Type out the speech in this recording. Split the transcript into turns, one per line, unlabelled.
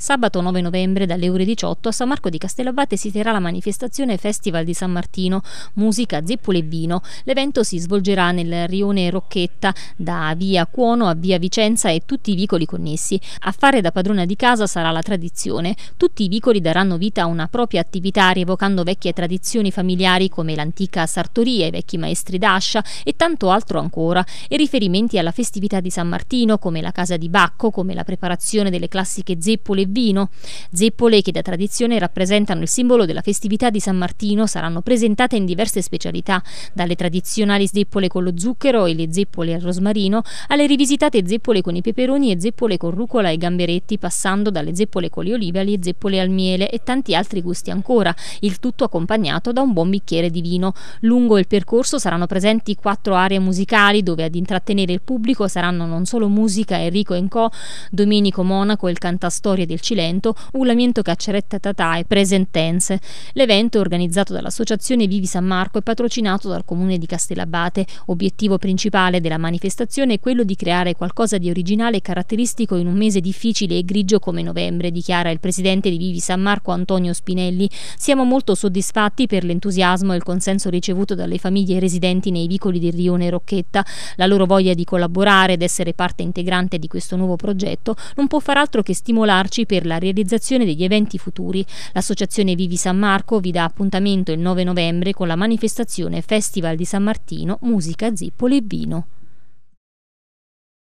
Sabato 9 novembre dalle ore 18 a San Marco di Castellabate si terrà la manifestazione Festival di San Martino, musica, zeppole e vino. L'evento si svolgerà nel rione Rocchetta da via Cuono a via Vicenza e tutti i vicoli connessi. A fare da padrona di casa sarà la tradizione. Tutti i vicoli daranno vita a una propria attività rievocando vecchie tradizioni familiari come l'antica sartoria, i vecchi maestri d'ascia e tanto altro ancora e riferimenti alla festività di San Martino come la casa di Bacco, come la preparazione delle classiche zeppole vino. Zeppole, che da tradizione rappresentano il simbolo della festività di San Martino, saranno presentate in diverse specialità, dalle tradizionali zeppole con lo zucchero e le zeppole al rosmarino, alle rivisitate zeppole con i peperoni e zeppole con rucola e gamberetti, passando dalle zeppole con le olive alle zeppole al miele e tanti altri gusti ancora, il tutto accompagnato da un buon bicchiere di vino. Lungo il percorso saranno presenti quattro aree musicali dove ad intrattenere il pubblico saranno non solo musica Enrico Enco, Domenico Monaco e il cantastorie del del Cilento, Ulamento Cacceretta Tatà e Presentense. L'evento, organizzato dall'Associazione Vivi San Marco, e patrocinato dal Comune di Castellabate. Obiettivo principale della manifestazione è quello di creare qualcosa di originale e caratteristico in un mese difficile e grigio come novembre, dichiara il presidente di Vivi San Marco Antonio Spinelli. Siamo molto soddisfatti per l'entusiasmo e il consenso ricevuto dalle famiglie residenti nei vicoli del Rione Rocchetta. La loro voglia di collaborare ed essere parte integrante di questo nuovo progetto non può far altro che stimolarci per la realizzazione degli eventi futuri. L'associazione Vivi San Marco vi dà appuntamento il 9 novembre con la manifestazione Festival di San Martino, musica, zippoli e vino.